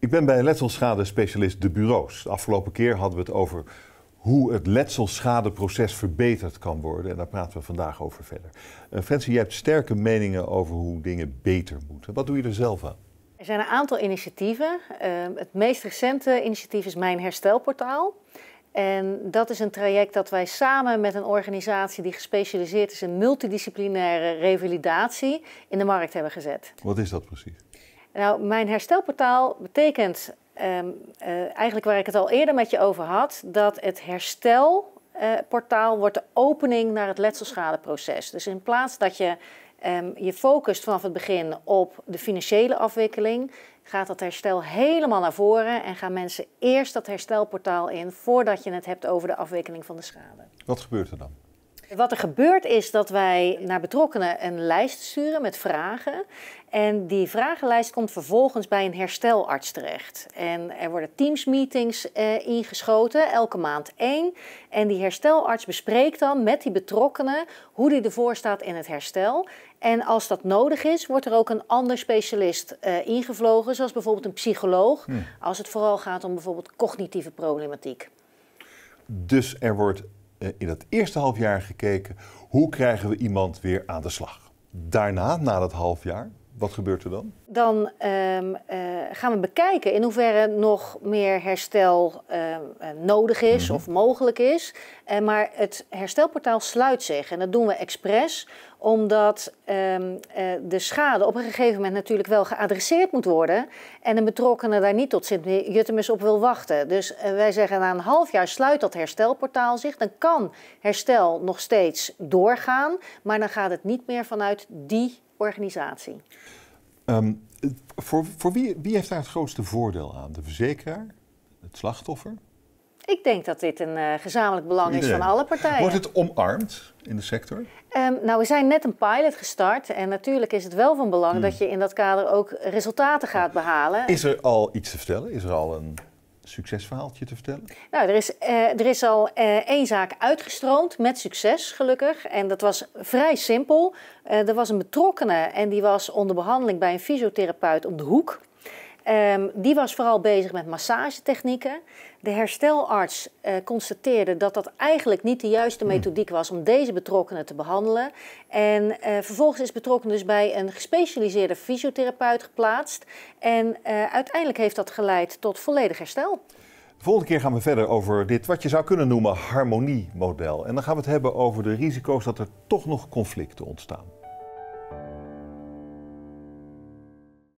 Ik ben bij letselschade-specialist De Bureaus. afgelopen keer hadden we het over hoe het letselschadeproces verbeterd kan worden. En daar praten we vandaag over verder. Uh, Francie, jij hebt sterke meningen over hoe dingen beter moeten. Wat doe je er zelf aan? Er zijn een aantal initiatieven. Ehm, het meest recente initiatief is Mijn Herstelportaal. En dat is een traject dat wij samen met een organisatie die gespecialiseerd is in multidisciplinaire revalidatie in de markt hebben gezet. Wat is dat precies? Nou, mijn herstelportaal betekent ehm, eh, eigenlijk waar ik het al eerder met je over had, dat het herstelportaal eh, wordt de opening naar het letselschadeproces. Dus in plaats dat je ehm, je focust vanaf het begin op de financiële afwikkeling, gaat dat herstel helemaal naar voren en gaan mensen eerst dat herstelportaal in voordat je het hebt over de afwikkeling van de schade. Wat gebeurt er dan? Wat er gebeurt is dat wij naar betrokkenen een lijst sturen met vragen. En die vragenlijst komt vervolgens bij een herstelarts terecht. En er worden teamsmeetings eh, ingeschoten, elke maand één. En die herstelarts bespreekt dan met die betrokkenen hoe die ervoor staat in het herstel. En als dat nodig is, wordt er ook een ander specialist eh, ingevlogen, zoals bijvoorbeeld een psycholoog, hmm. als het vooral gaat om bijvoorbeeld cognitieve problematiek. Dus er wordt eh, in dat eerste halfjaar gekeken hoe krijgen we iemand weer aan de slag. Daarna, na dat halfjaar, wat gebeurt er dan? Dan ehm, eh, gaan we bekijken in hoeverre nog meer herstel ehm, eh, nodig is mhm. of mogelijk is. Uh, maar het herstelportaal sluit zich en dat doen we expres omdat ehm, de schade op een gegeven moment natuurlijk wel geadresseerd moet worden en de betrokkenen daar niet tot Sint-Juttemus op wil wachten. Dus wij zeggen na een half jaar sluit dat herstelportaal zich. Dan kan herstel nog steeds doorgaan, maar dan gaat het niet meer vanuit die organisatie? Ehm, voor voor wie, wie heeft daar het grootste voordeel aan? De verzekeraar? Het slachtoffer? Ik denk dat dit een eh, gezamenlijk belang is van alle partijen. Wordt het omarmd in de sector? Ehm, nou, we zijn net een pilot gestart. En natuurlijk is het wel van belang hmm. dat je in dat kader ook resultaten gaat behalen. Is er al iets te vertellen? Is er al een succesverhaaltje te vertellen? Nou, er is, eh, er is al eh, één zaak uitgestroomd met succes, gelukkig. En dat was vrij simpel. Eh, er was een betrokkenen en die was onder behandeling bij een fysiotherapeut om de hoek. Ehm, die was vooral bezig met massagetechnieken. De herstelarts eh, constateerde dat dat eigenlijk niet de juiste hmm. methodiek was om deze betrokkenen te behandelen. En eh, vervolgens is betrokken dus bij een gespecialiseerde fysiotherapeut geplaatst. En eh, uiteindelijk heeft dat geleid tot volledig herstel. De volgende keer gaan we verder over dit wat je zou kunnen noemen harmoniemodel. En dan gaan we het hebben over de risico's dat er toch nog conflicten ontstaan.